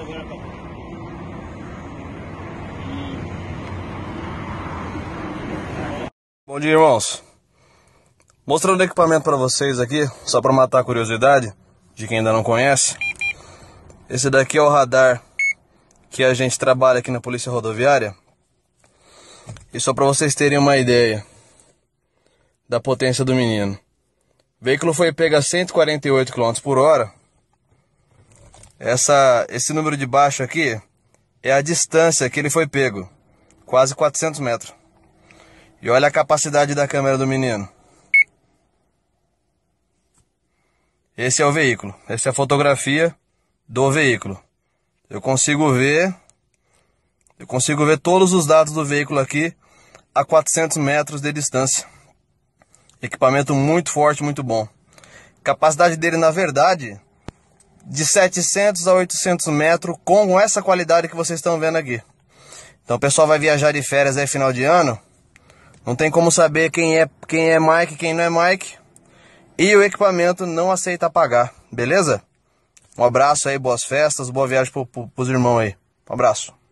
agora cá. Bom dia, irmãos. Mostrando o equipamento para vocês aqui, só para matar a curiosidade de quem ainda não conhece. Esse daqui é o radar que a gente trabalha aqui na Polícia Rodoviária. E só para vocês terem uma ideia da potência do menino. O veículo foi pego a 148 km por hora essa, esse número de baixo aqui é a distância que ele foi pego, quase 400 metros. E olha a capacidade da câmera do menino. Esse é o veículo, essa é a fotografia do veículo. Eu consigo ver, eu consigo ver todos os dados do veículo aqui a 400 metros de distância. Equipamento muito forte, muito bom. Capacidade dele, na verdade, de 700 a 800 metros com essa qualidade que vocês estão vendo aqui. Então o pessoal vai viajar de férias aí final de ano, não tem como saber quem é quem é Mike, quem não é Mike, e o equipamento não aceita pagar, beleza? Um abraço aí, boas festas, boa viagem pro, pro, pros irmãos aí. Um abraço.